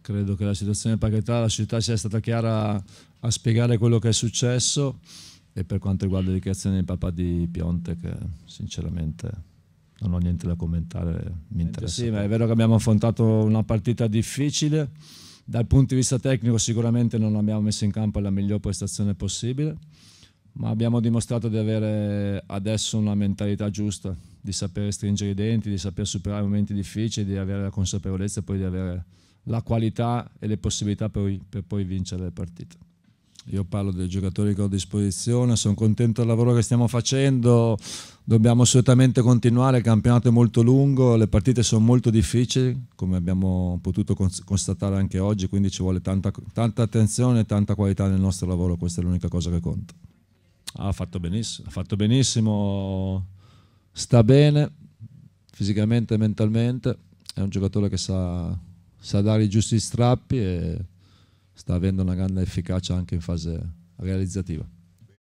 Credo che la situazione parchettata, la società sia stata chiara a spiegare quello che è successo e per quanto riguarda le dichiarazioni del papà di Pionte che sinceramente non ho niente da commentare, mi interessa. Sì, ma è vero che abbiamo affrontato una partita difficile, dal punto di vista tecnico sicuramente non abbiamo messo in campo la miglior prestazione possibile, ma abbiamo dimostrato di avere adesso una mentalità giusta, di sapere stringere i denti, di saper superare momenti difficili, di avere la consapevolezza poi di avere la qualità e le possibilità per, per poi vincere le partite. Io parlo dei giocatori che ho a disposizione, sono contento del lavoro che stiamo facendo, dobbiamo assolutamente continuare, il campionato è molto lungo, le partite sono molto difficili, come abbiamo potuto constatare anche oggi, quindi ci vuole tanta, tanta attenzione e tanta qualità nel nostro lavoro, questa è l'unica cosa che conta. Ha fatto benissimo, ha fatto benissimo, sta bene fisicamente e mentalmente, è un giocatore che sa sa dare i giusti strappi e sta avendo una grande efficacia anche in fase realizzativa.